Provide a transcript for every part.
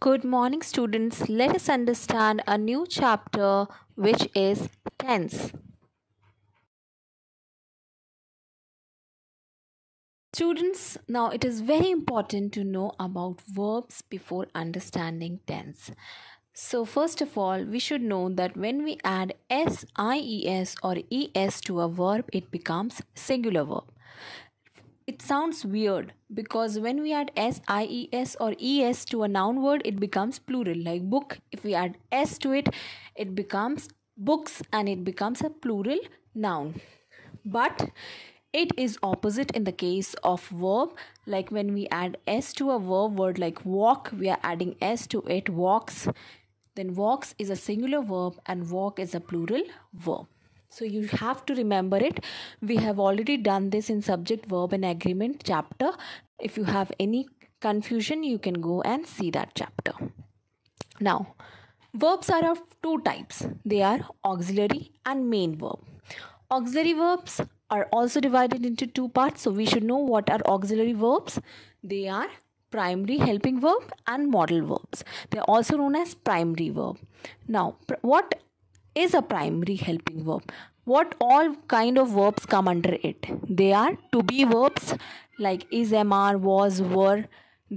Good morning, students. Let us understand a new chapter which is tense. Students, now it is very important to know about verbs before understanding tense. So, first of all, we should know that when we add S, I, E, S, or E, S to a verb, it becomes singular verb. It sounds weird because when we add s, i, e, s or es to a noun word, it becomes plural like book. If we add s to it, it becomes books and it becomes a plural noun. But it is opposite in the case of verb like when we add s to a verb word like walk, we are adding s to it walks. Then walks is a singular verb and walk is a plural verb. So you have to remember it. We have already done this in subject, verb, and agreement chapter. If you have any confusion, you can go and see that chapter. Now, verbs are of two types they are auxiliary and main verb. Auxiliary verbs are also divided into two parts, so we should know what are auxiliary verbs. They are primary helping verb and modal verbs. They are also known as primary verb. Now, what is a primary helping verb what all kind of verbs come under it they are to be verbs like is are, was were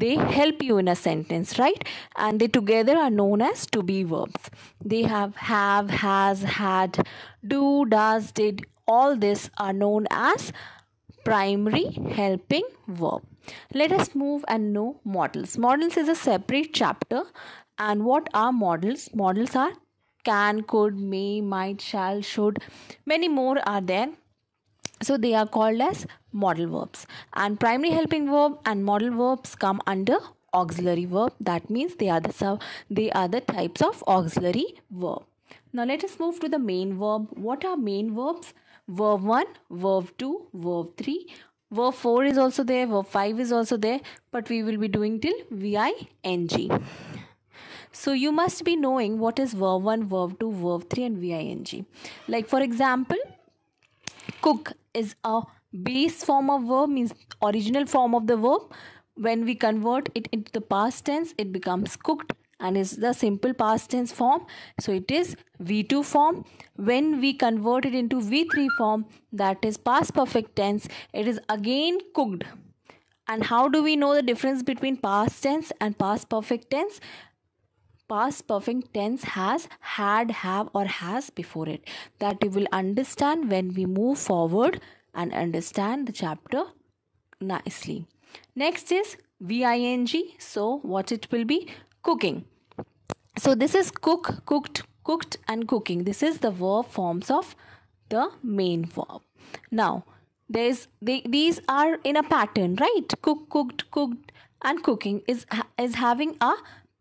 they help you in a sentence right and they together are known as to be verbs they have have has had do does did all this are known as primary helping verb let us move and know models models is a separate chapter and what are models models are can, could, may, might, shall, should, many more are there. So they are called as model verbs. And primary helping verb and model verbs come under auxiliary verb. That means they are the sub they are the types of auxiliary verb. Now let us move to the main verb. What are main verbs? Verb 1, verb 2, verb 3. Verb 4 is also there, verb 5 is also there, but we will be doing till VING. So you must be knowing what is verb 1, verb 2, verb 3 and VING. Like for example, cook is a base form of verb means original form of the verb. When we convert it into the past tense, it becomes cooked and is the simple past tense form. So it is V2 form. When we convert it into V3 form, that is past perfect tense, it is again cooked. And how do we know the difference between past tense and past perfect tense? past perfect tense has had have or has before it that you will understand when we move forward and understand the chapter nicely next is ving so what it will be cooking so this is cook cooked cooked and cooking this is the verb forms of the main verb now there's they, these are in a pattern right cook cooked cooked and cooking is is having a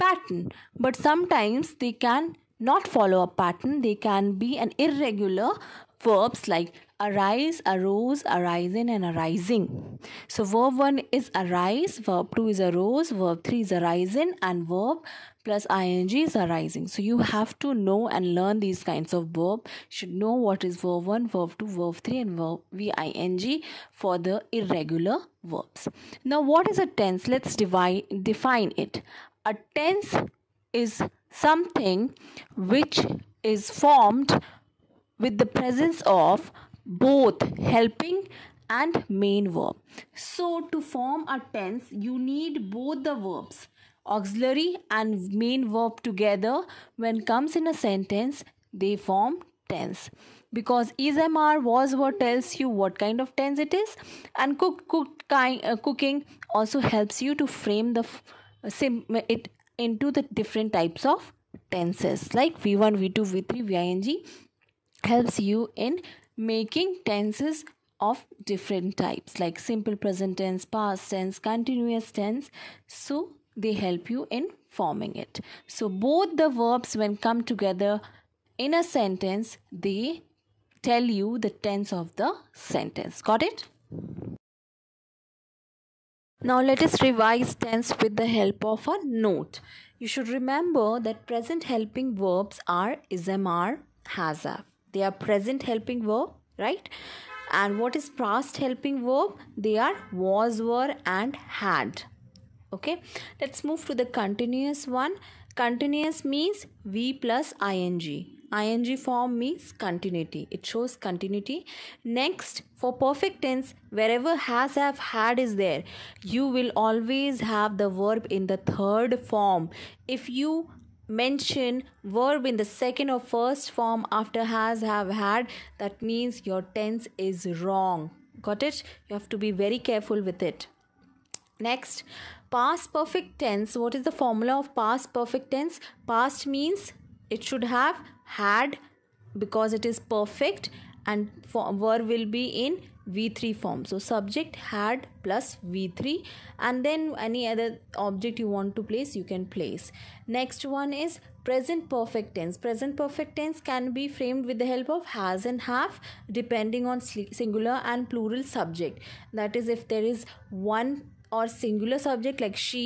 pattern but sometimes they can not follow a pattern they can be an irregular verbs like arise arose arisen and arising so verb 1 is arise verb 2 is arose verb 3 is arisen and verb plus ing is arising so you have to know and learn these kinds of verb you should know what is verb 1 verb 2 verb 3 and verb ving for the irregular verbs now what is a tense let's divide define it a tense is something which is formed with the presence of both helping and main verb. So, to form a tense, you need both the verbs, auxiliary and main verb together. When comes in a sentence, they form tense because is mr was what tells you what kind of tense it is and cook, cook kind, uh, cooking also helps you to frame the it into the different types of tenses like v1 v2 v3 ving helps you in making tenses of different types like simple present tense past tense continuous tense so they help you in forming it so both the verbs when come together in a sentence they tell you the tense of the sentence got it now let us revise tense with the help of a note. You should remember that present helping verbs are are, has have. They are present helping verb, right? And what is past helping verb? They are was, were and had. Okay. Let's move to the continuous one. Continuous means V plus ing ing form means continuity. It shows continuity. Next, for perfect tense, wherever has, have, had is there, you will always have the verb in the third form. If you mention verb in the second or first form after has, have, had, that means your tense is wrong. Got it? You have to be very careful with it. Next, past perfect tense. What is the formula of past perfect tense? Past means it should have had because it is perfect and verb will be in v3 form so subject had plus v3 and then any other object you want to place you can place next one is present perfect tense present perfect tense can be framed with the help of has and have depending on singular and plural subject that is if there is one or singular subject like she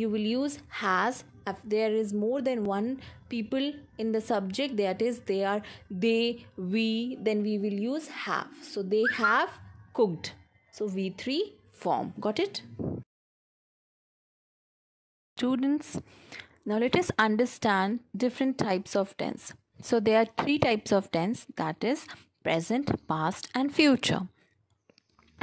you will use has if there is more than one people in the subject that is they are they we then we will use have so they have cooked so v3 form got it students now let us understand different types of tense so there are three types of tense that is present past and future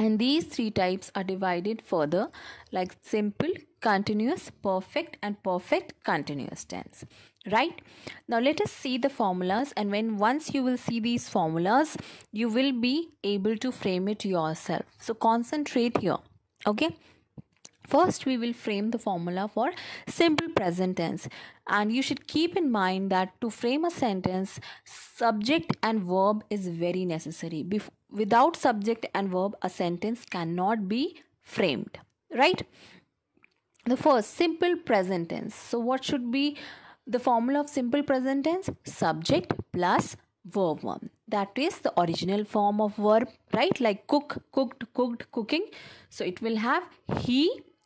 and these three types are divided further like simple, continuous, perfect and perfect continuous tense. Right? Now let us see the formulas and when once you will see these formulas, you will be able to frame it yourself. So concentrate here. Okay? First, we will frame the formula for simple present tense. And you should keep in mind that to frame a sentence, subject and verb is very necessary. Bef without subject and verb, a sentence cannot be framed. Right? The first, simple present tense. So, what should be the formula of simple present tense? Subject plus verb 1 that is the original form of verb right like cook cooked cooked cooking so it will have he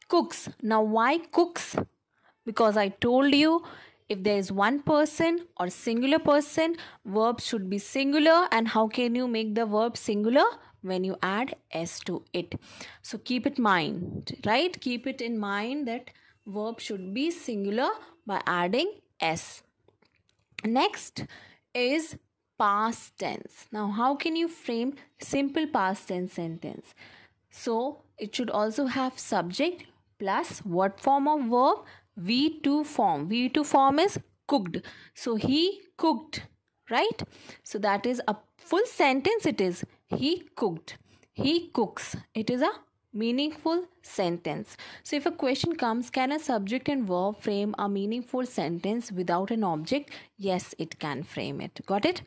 cooks. Now, why cooks? Because I told you if there is one person or singular person, verb should be singular. And how can you make the verb singular? when you add s to it so keep it mind right keep it in mind that verb should be singular by adding s next is past tense now how can you frame simple past tense sentence so it should also have subject plus what form of verb? V2 form. V2 form is cooked. So he cooked, right? So that is a full sentence it is. He cooked. He cooks. It is a meaningful sentence. So, if a question comes, can a subject and verb frame a meaningful sentence without an object? Yes, it can frame it. Got it?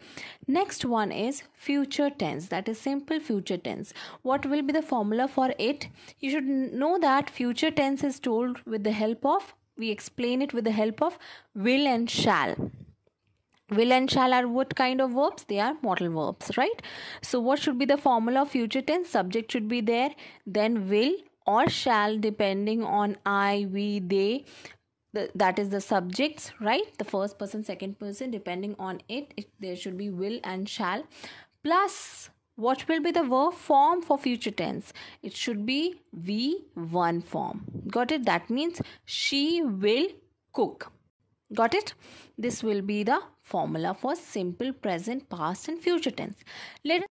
Next one is future tense. That is simple future tense. What will be the formula for it? You should know that future tense is told with the help of, we explain it with the help of will and shall Will and shall are what kind of verbs? They are modal verbs, right? So, what should be the formula of future tense? Subject should be there, then will or shall, depending on I, we, they. The, that is the subjects, right? The first person, second person, depending on it, it, there should be will and shall. Plus, what will be the verb form for future tense? It should be V1 form. Got it? That means she will cook Got it? This will be the formula for simple present, past and future tense. Let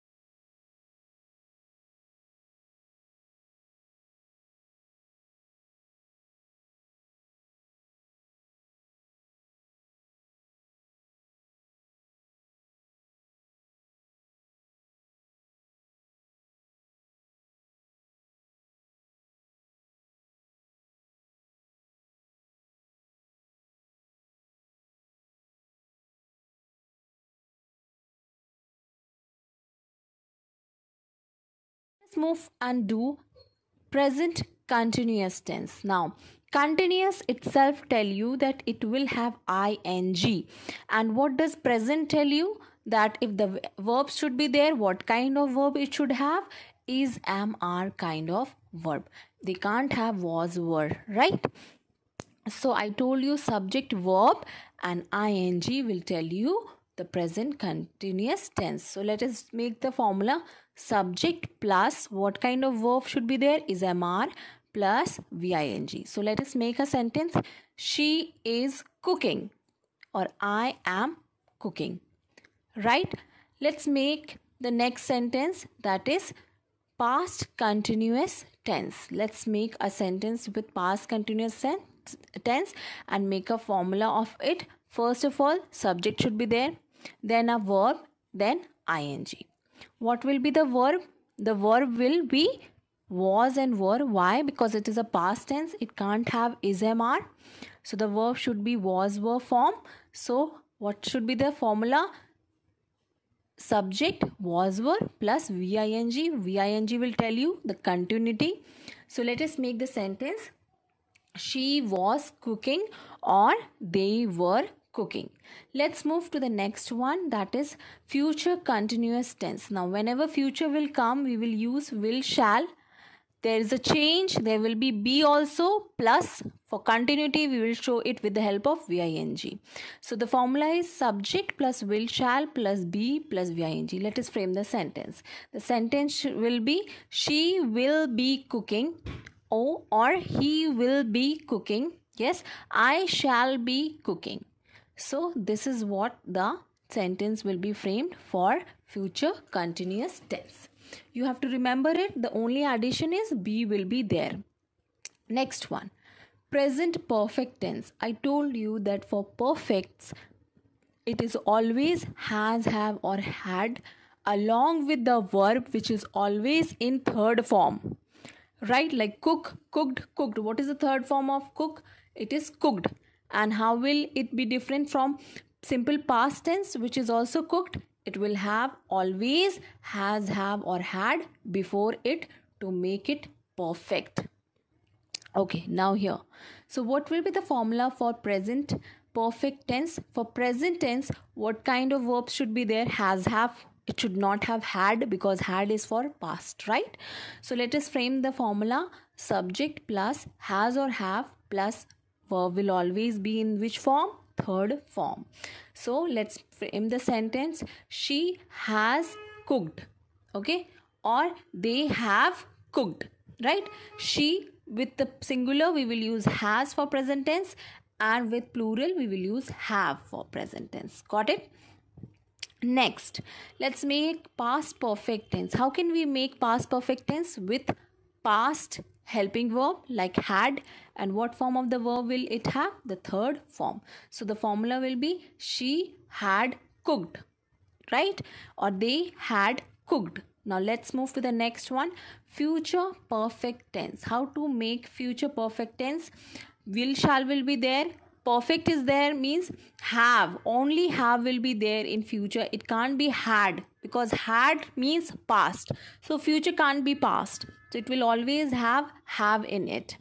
move and do present continuous tense. Now, continuous itself tell you that it will have ing. And what does present tell you? That if the verb should be there, what kind of verb it should have? Is, am, are kind of verb. They can't have was, were, right? So I told you subject, verb and ing will tell you the present continuous tense. So let us make the formula subject plus what kind of verb should be there is mr plus ving. So let us make a sentence. She is cooking or I am cooking. Right? Let's make the next sentence that is past continuous tense. Let's make a sentence with past continuous tense and make a formula of it. First of all, subject should be there, then a verb, then ing what will be the verb? The verb will be was and were. Why? Because it is a past tense. It can't have is, am, are. So the verb should be was, were form. So what should be the formula? Subject was, were plus ving. Ving will tell you the continuity. So let us make the sentence. She was cooking or they were cooking. Let's move to the next one that is future continuous tense. Now, whenever future will come, we will use will, shall. There is a change, there will be be also plus for continuity, we will show it with the help of VING. So the formula is subject plus will shall plus be plus VING. Let us frame the sentence. The sentence will be she will be cooking or, or he will be cooking. Yes, I shall be cooking. So this is what the sentence will be framed for future continuous tense. You have to remember it. The only addition is be will be there. Next one. Present perfect tense. I told you that for perfects, it is always has, have, or had along with the verb which is always in third form. Right? Like cook, cooked, cooked. What is the third form of cook? It is cooked and how will it be different from simple past tense which is also cooked it will have always has have or had before it to make it perfect okay now here so what will be the formula for present perfect tense for present tense what kind of verbs should be there has have it should not have had because had is for past right so let us frame the formula subject plus has or have plus verb will always be in which form third form so let's frame the sentence she has cooked okay or they have cooked right she with the singular we will use has for present tense and with plural we will use have for present tense got it next let's make past perfect tense how can we make past perfect tense with past helping verb like had and what form of the verb will it have the third form so the formula will be she had cooked right or they had cooked now let's move to the next one future perfect tense how to make future perfect tense will shall will be there perfect is there means have only have will be there in future it can't be had because had means past so future can't be past so it will always have have in it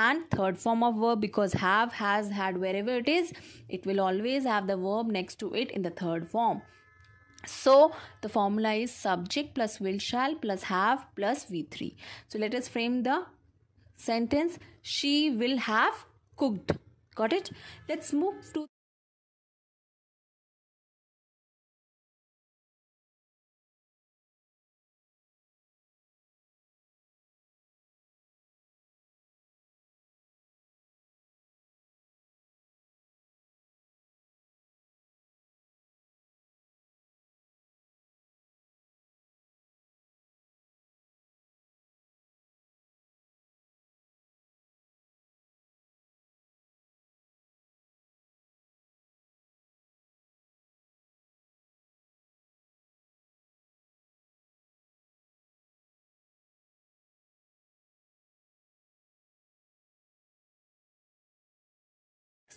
and third form of verb because have has had wherever it is it will always have the verb next to it in the third form so the formula is subject plus will shall plus have plus v3 so let us frame the sentence she will have cooked got it let's move to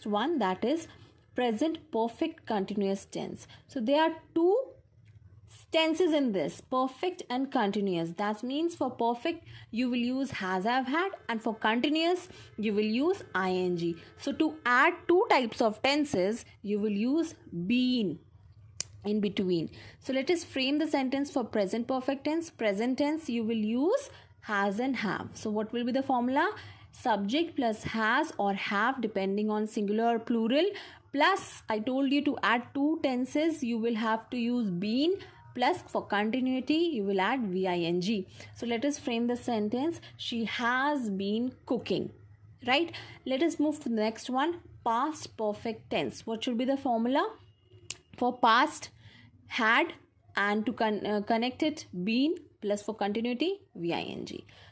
one that is present perfect continuous tense so there are two tenses in this perfect and continuous that means for perfect you will use has i've had and for continuous you will use ing so to add two types of tenses you will use been in between so let us frame the sentence for present perfect tense present tense you will use has and have so what will be the formula subject plus has or have depending on singular or plural plus I told you to add two tenses you will have to use been plus for continuity you will add ving so let us frame the sentence she has been cooking right let us move to the next one past perfect tense what should be the formula for past had and to con uh, connect it been plus for continuity ving.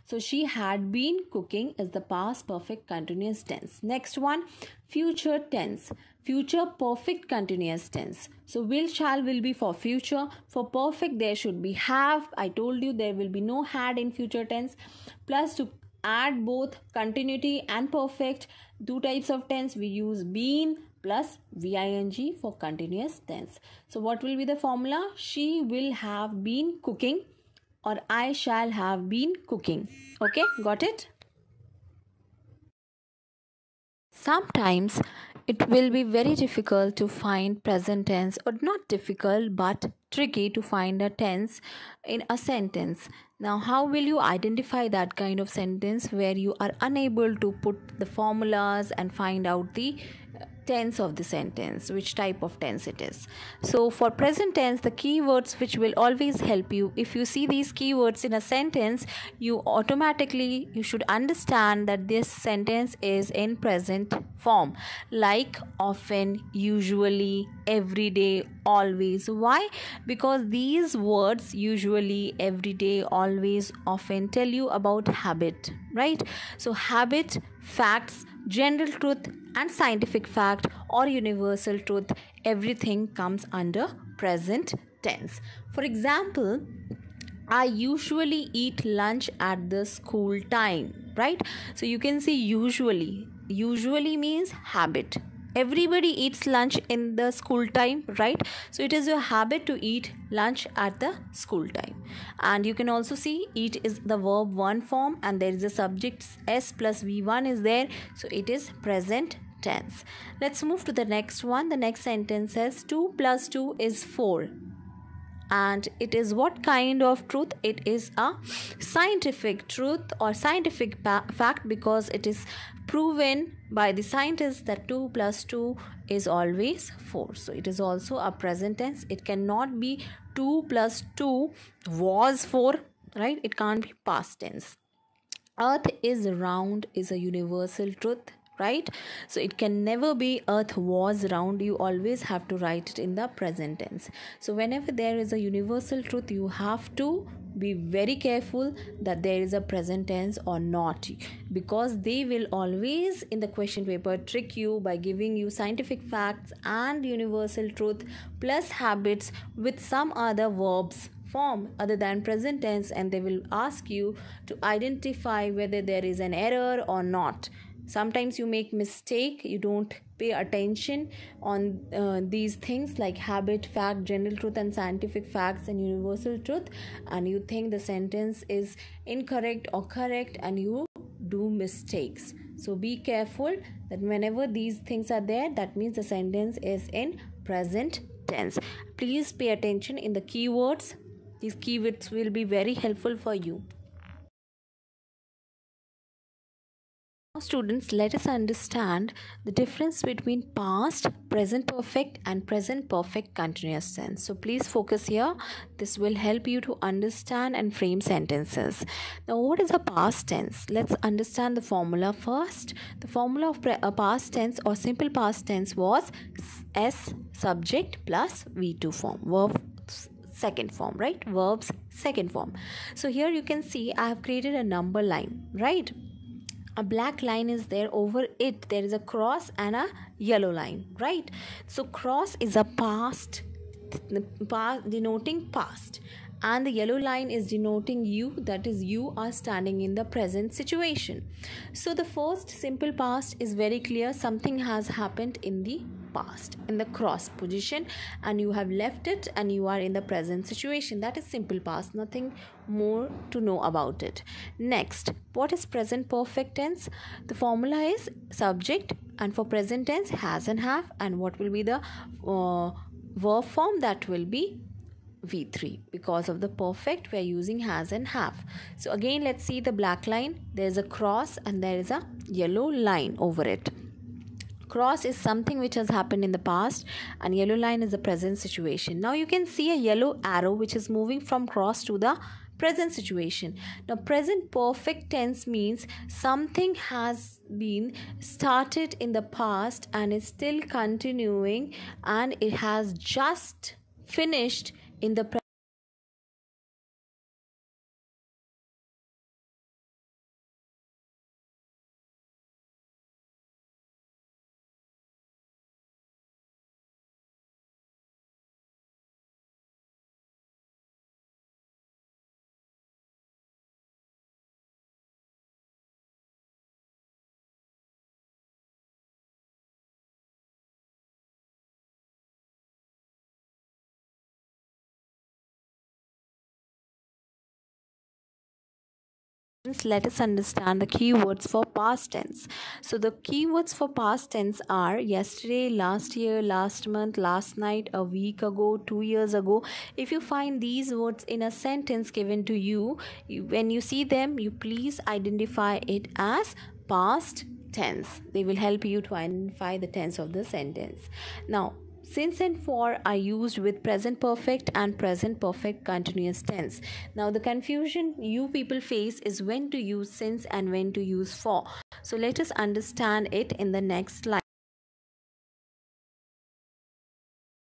So she had been cooking is the past perfect continuous tense. Next one future tense. Future perfect continuous tense. So will shall will be for future. For perfect there should be have. I told you there will be no had in future tense. Plus to add both continuity and perfect two types of tense we use been plus ving for continuous tense. So what will be the formula? She will have been cooking or I shall have been cooking. Okay, got it? Sometimes it will be very difficult to find present tense or not difficult but tricky to find a tense in a sentence. Now, how will you identify that kind of sentence where you are unable to put the formulas and find out the tense of the sentence, which type of tense it is. So for present tense, the keywords which will always help you. If you see these keywords in a sentence, you automatically, you should understand that this sentence is in present form. Like, often, usually, every day, always. Why? Because these words usually, every day, always, often tell you about habit, right? So habit, facts, general truth, and scientific fact or universal truth, everything comes under present tense. For example, I usually eat lunch at the school time, right? So you can see usually. Usually means habit, everybody eats lunch in the school time right so it is your habit to eat lunch at the school time and you can also see eat is the verb one form and there is a subject s plus v1 is there so it is present tense let's move to the next one the next sentence says 2 plus 2 is 4 and it is what kind of truth it is a scientific truth or scientific fact because it is proven by the scientists that 2 plus 2 is always 4 so it is also a present tense it cannot be 2 plus 2 was 4 right it can't be past tense earth is round is a universal truth right so it can never be earth was round you always have to write it in the present tense so whenever there is a universal truth you have to be very careful that there is a present tense or not because they will always in the question paper trick you by giving you scientific facts and universal truth plus habits with some other verbs form other than present tense and they will ask you to identify whether there is an error or not sometimes you make mistake you don't pay attention on uh, these things like habit fact general truth and scientific facts and universal truth and you think the sentence is incorrect or correct and you do mistakes so be careful that whenever these things are there that means the sentence is in present tense please pay attention in the keywords these keywords will be very helpful for you students let us understand the difference between past present perfect and present perfect continuous tense so please focus here this will help you to understand and frame sentences now what is a past tense let's understand the formula first the formula of a past tense or simple past tense was s subject plus v2 form verb second form right verbs second form so here you can see i have created a number line right a black line is there over it there is a cross and a yellow line right so cross is a past denoting past and the yellow line is denoting you that is you are standing in the present situation so the first simple past is very clear something has happened in the past in the cross position and you have left it and you are in the present situation that is simple past nothing more to know about it next what is present perfect tense the formula is subject and for present tense has and have and what will be the uh, verb form that will be V3 because of the perfect we are using has and have. So again let's see the black line. There is a cross and there is a yellow line over it. Cross is something which has happened in the past and yellow line is the present situation. Now you can see a yellow arrow which is moving from cross to the present situation. Now present perfect tense means something has been started in the past and is still continuing and it has just finished in the present. tense, let us understand the keywords for past tense. So the keywords for past tense are yesterday, last year, last month, last night, a week ago, two years ago. If you find these words in a sentence given to you, when you see them, you please identify it as past tense. They will help you to identify the tense of the sentence. Now, since and for are used with present perfect and present perfect continuous tense. Now, the confusion you people face is when to use since and when to use for. So, let us understand it in the next slide.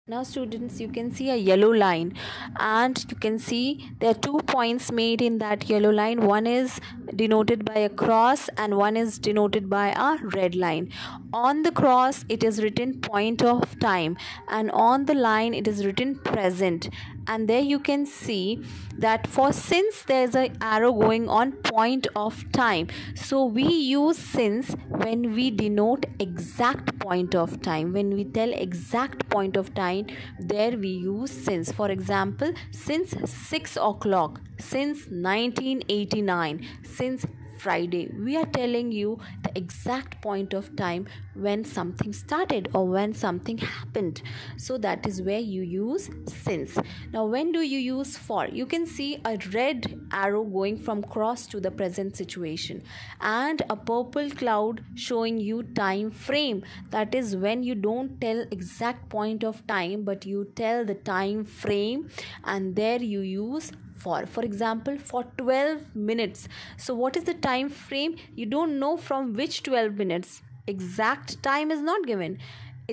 Now students you can see a yellow line and you can see there are two points made in that yellow line one is denoted by a cross and one is denoted by a red line on the cross, it is written point of time, and on the line, it is written present. And there you can see that for since there is an arrow going on point of time. So we use since when we denote exact point of time. When we tell exact point of time, there we use since. For example, since 6 o'clock, since 1989, since Friday. We are telling you the exact point of time when something started or when something happened. So that is where you use since. Now, when do you use for? You can see a red arrow going from cross to the present situation and a purple cloud showing you time frame. That is when you don't tell exact point of time but you tell the time frame and there you use for for example for 12 minutes so what is the time frame you don't know from which 12 minutes exact time is not given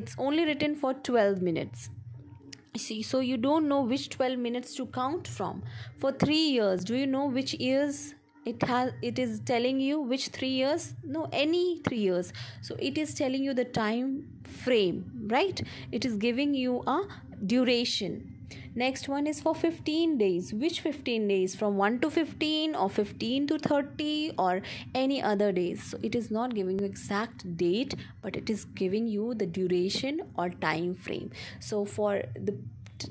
it's only written for 12 minutes see so you don't know which 12 minutes to count from for 3 years do you know which years it has it is telling you which 3 years no any 3 years so it is telling you the time frame right it is giving you a duration Next one is for 15 days. Which 15 days? From 1 to 15 or 15 to 30 or any other days. So it is not giving you exact date but it is giving you the duration or time frame. So for the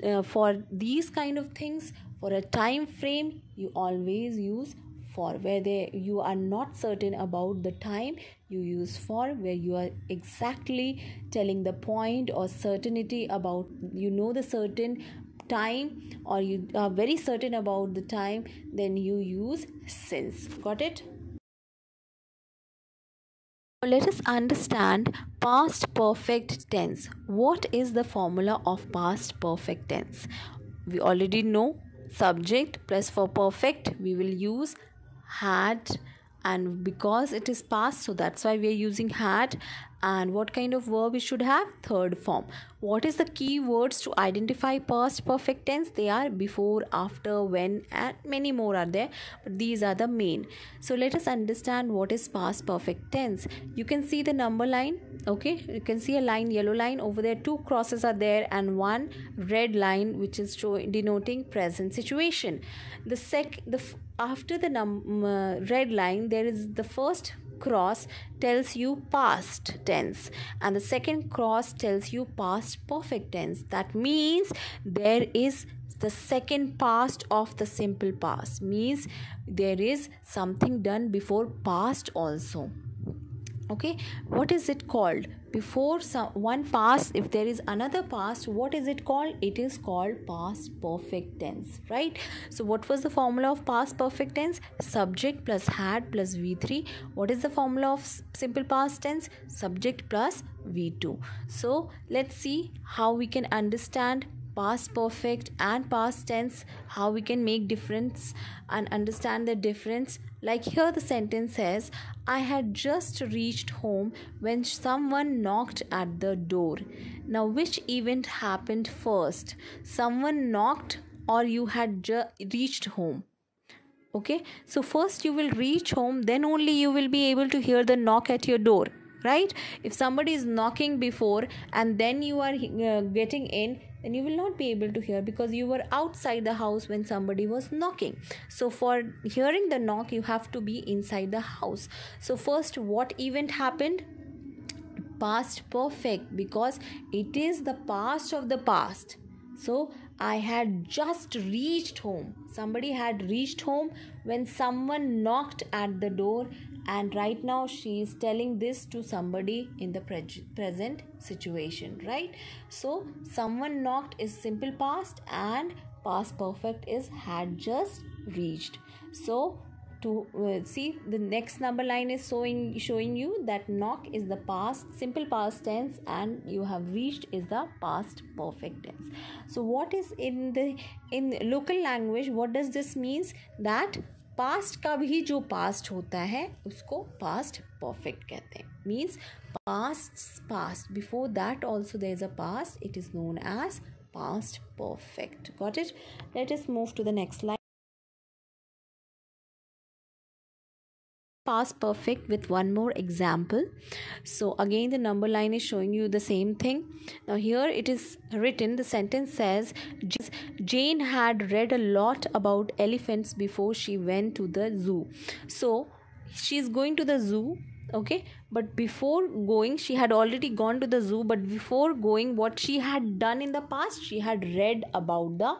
uh, for these kind of things for a time frame you always use for where they you are not certain about the time you use for where you are exactly telling the point or certainty about you know the certain time or you are very certain about the time then you use since got it let us understand past perfect tense what is the formula of past perfect tense we already know subject plus for perfect we will use had and because it is past so that's why we are using had and what kind of verb we should have third form what is the key words to identify past perfect tense they are before after when and many more are there but these are the main so let us understand what is past perfect tense you can see the number line okay you can see a line yellow line over there two crosses are there and one red line which is denoting present situation the sec the after the num uh, red line there is the first cross tells you past tense and the second cross tells you past perfect tense that means there is the second past of the simple past means there is something done before past also okay what is it called before some, one past if there is another past what is it called it is called past perfect tense right so what was the formula of past perfect tense subject plus had plus v3 what is the formula of simple past tense subject plus v2 so let's see how we can understand past perfect and past tense how we can make difference and understand the difference like here the sentence says i had just reached home when someone knocked at the door now which event happened first someone knocked or you had just reached home okay so first you will reach home then only you will be able to hear the knock at your door right if somebody is knocking before and then you are uh, getting in then you will not be able to hear because you were outside the house when somebody was knocking so for hearing the knock you have to be inside the house so first what event happened past perfect because it is the past of the past so i had just reached home somebody had reached home when someone knocked at the door and right now she is telling this to somebody in the pre- present situation right so someone knocked is simple past and past perfect is had just reached so to uh, see the next number line is showing showing you that knock is the past simple past tense and you have reached is the past perfect tense so what is in the in local language what does this means that past का भी जो past होता है उसको past perfect कहते हैं means past past before that also there is a past it is known as past perfect got it let us move to the next line past perfect with one more example so again the number line is showing you the same thing now here it is written the sentence says jane had read a lot about elephants before she went to the zoo so she is going to the zoo okay but before going she had already gone to the zoo but before going what she had done in the past she had read about the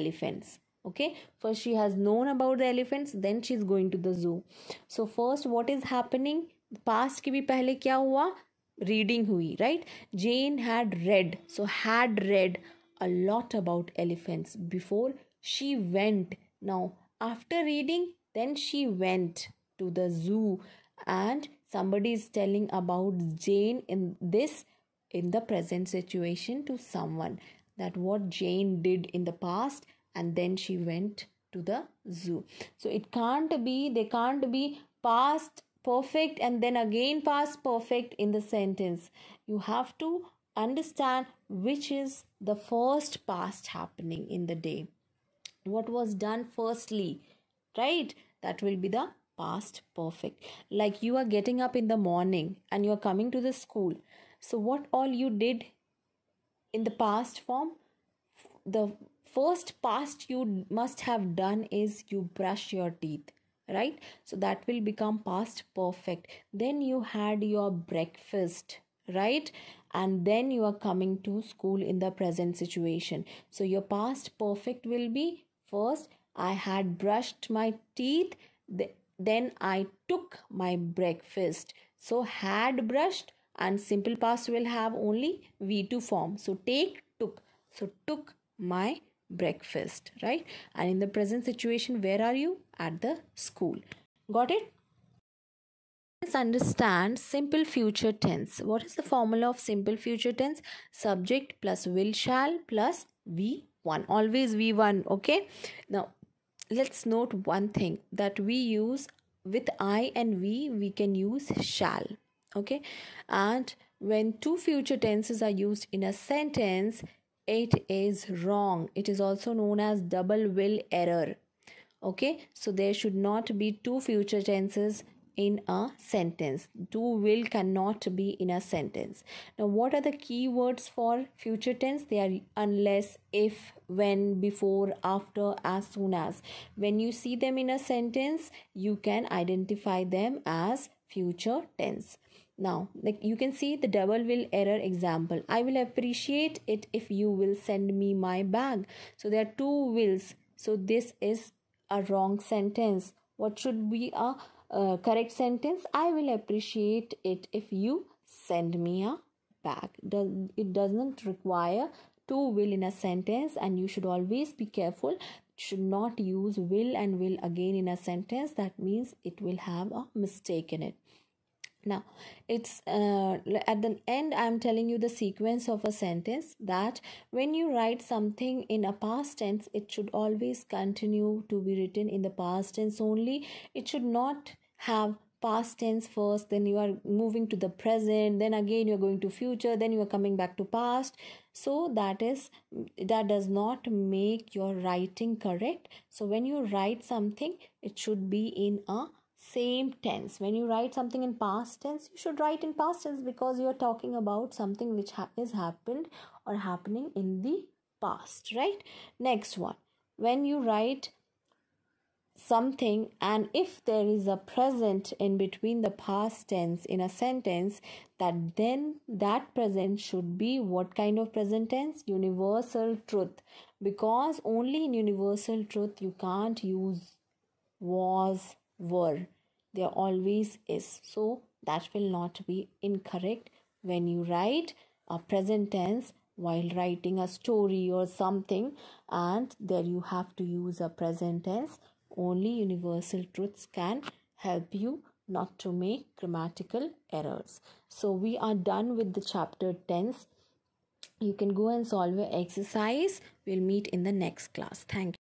elephants okay first she has known about the elephants then she's going to the zoo so first what is happening past के भी पहले Reading? Hui, right? Jane had read. So had read a lot about elephants before she went. Now after reading, then she went to the zoo. And somebody is telling about jane in this in the present situation to someone that what jane did in the past and then she went to the zoo. So it can't be, they can't be past perfect and then again past perfect in the sentence. You have to understand which is the first past happening in the day. What was done firstly, right? That will be the past perfect. Like you are getting up in the morning and you are coming to the school. So, what all you did in the past form? The first past you must have done is you brush your teeth right so that will become past perfect then you had your breakfast right and then you are coming to school in the present situation so your past perfect will be first i had brushed my teeth then i took my breakfast so had brushed and simple past will have only v2 form so take took so took my breakfast, right? And in the present situation, where are you? At the school. Got it? Let's understand simple future tense. What is the formula of simple future tense? Subject plus will shall plus V1. Always V1, okay? Now, let's note one thing that we use with I and we, we can use shall, okay? And when two future tenses are used in a sentence, it is wrong it is also known as double will error okay so there should not be two future tenses in a sentence do will cannot be in a sentence now what are the key words for future tense they are unless if when before after as soon as when you see them in a sentence you can identify them as future tense. Now, like you can see the double will error example. I will appreciate it if you will send me my bag. So there are two wills. So this is a wrong sentence. What should be a uh, correct sentence? I will appreciate it if you send me a bag. it doesn't require two will in a sentence and you should always be careful should not use will and will again in a sentence that means it will have a mistake in it now it's uh, at the end i'm telling you the sequence of a sentence that when you write something in a past tense it should always continue to be written in the past tense only it should not have past tense first then you are moving to the present then again you are going to future then you are coming back to past so that is that does not make your writing correct so when you write something it should be in a same tense when you write something in past tense you should write in past tense because you are talking about something which ha- is happened or happening in the past right next one when you write something and if there is a present in between the past tense in a sentence that then that present should be what kind of present tense universal truth because only in universal truth you can't use was were there always is. So that will not be incorrect when you write a present tense while writing a story or something and there you have to use a present tense only universal truths can help you not to make grammatical errors so we are done with the chapter tense you can go and solve your exercise we'll meet in the next class thank you